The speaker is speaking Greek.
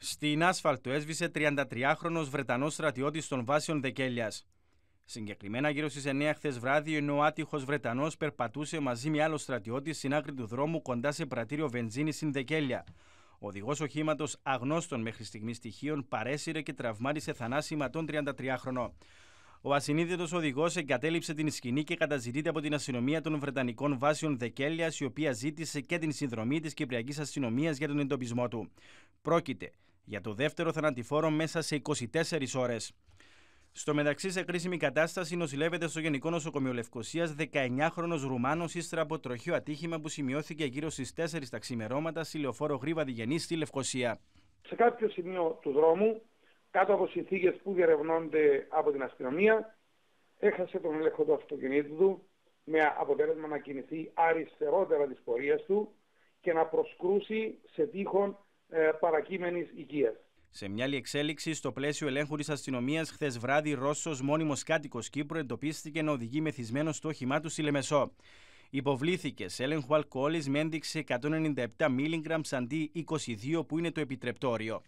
Στην άσφαλτο έσβησε 33χρονο Βρετανός στρατιώτης των βάσεων Δεκέλια. Συγκεκριμένα γύρω στις 9 χθες βράδυ, ενώ ο άτυχος Βρετανός περπατούσε μαζί με άλλος στρατιώτη στην άκρη του δρόμου κοντά σε πρατήριο βενζίνη στην Δεκέλια. Ο οδηγός οχήματος αγνώστων μέχρι στιγμής στοιχείων παρέσυρε και τραυμάτισε θανάσιμα τον 33χρονο. Ο ασυνείδητος οδηγός εγκατέλειψε την σκηνή και καταζητείται από την αστυνομία των Βρετανικών βάσεων Δεκέλια, η οποία ζήτησε και την συνδρομή της Κυπριακής Αστυνομίας για τον εντοπισμό του. Πρόκειται για το δεύτερο θανατηφόρο μέσα σε 24 ώρες. Στο μεταξύ, σε κρίσιμη κατάσταση νοσηλεύεται στο Γενικό Νοσοκομείο Λευκοσίας 19χρονο Ρουμάνος ύστερα από τροχείο ατύχημα που σημειώθηκε γύρω στις 4 τα ξημερώματα στη λεωφόρο Γρήβα Διγενή στη Λευκοσία. Σε κάποιο σημείο του δρόμου, κάτω από συνθήκες που διερευνώνται από την αστυνομία, έχασε τον έλεγχο του αυτοκινήτου του με αποτέλεσμα να κινηθεί αριστερότερα της πορείας του και να προσκρούσει σε τείχον ε, Παρακείμενης Σε μια άλλη εξέλιξη, στο πλαίσιο ελέγχου της αστυνομίας, χθες βράδυ Ρώσος μόνιμος κάτοικος Κύπρου εντοπίστηκε να οδηγεί μεθυσμένο στο όχημά του στη Λεμεσό. Υποβλήθηκε σε έλεγχο αλκοόλης με ένδειξη 197 mg αντί 22 που είναι το επιτρεπτόριο.